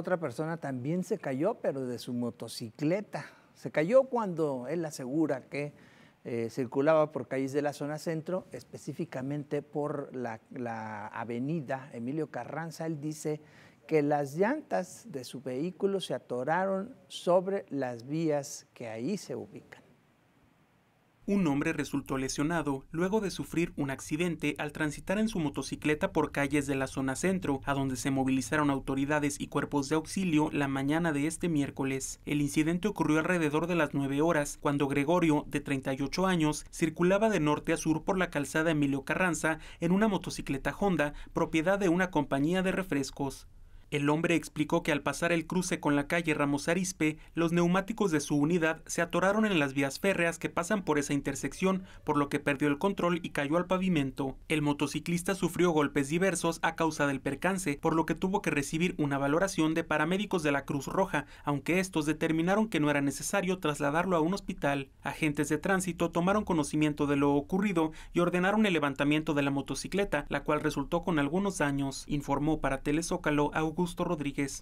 Otra persona también se cayó, pero de su motocicleta. Se cayó cuando él asegura que eh, circulaba por calles de la zona centro, específicamente por la avenida Emilio Carranza. Él dice que las llantas de su vehículo se atoraron sobre las vías que ahí se ubican. Un hombre resultó lesionado luego de sufrir un accidente al transitar en su motocicleta por calles de la zona centro, a donde se movilizaron autoridades y cuerpos de auxilio la mañana de este miércoles. El incidente ocurrió alrededor de las 9 horas, cuando Gregorio, de 38 años, circulaba de norte a sur por la calzada Emilio Carranza en una motocicleta Honda, propiedad de una compañía de refrescos. El hombre explicó que al pasar el cruce con la calle Ramos Arispe, los neumáticos de su unidad se atoraron en las vías férreas que pasan por esa intersección, por lo que perdió el control y cayó al pavimento. El motociclista sufrió golpes diversos a causa del percance, por lo que tuvo que recibir una valoración de paramédicos de la Cruz Roja, aunque estos determinaron que no era necesario trasladarlo a un hospital. Agentes de tránsito tomaron conocimiento de lo ocurrido y ordenaron el levantamiento de la motocicleta, la cual resultó con algunos daños, informó para Telezócalo Augusto Augusto Rodríguez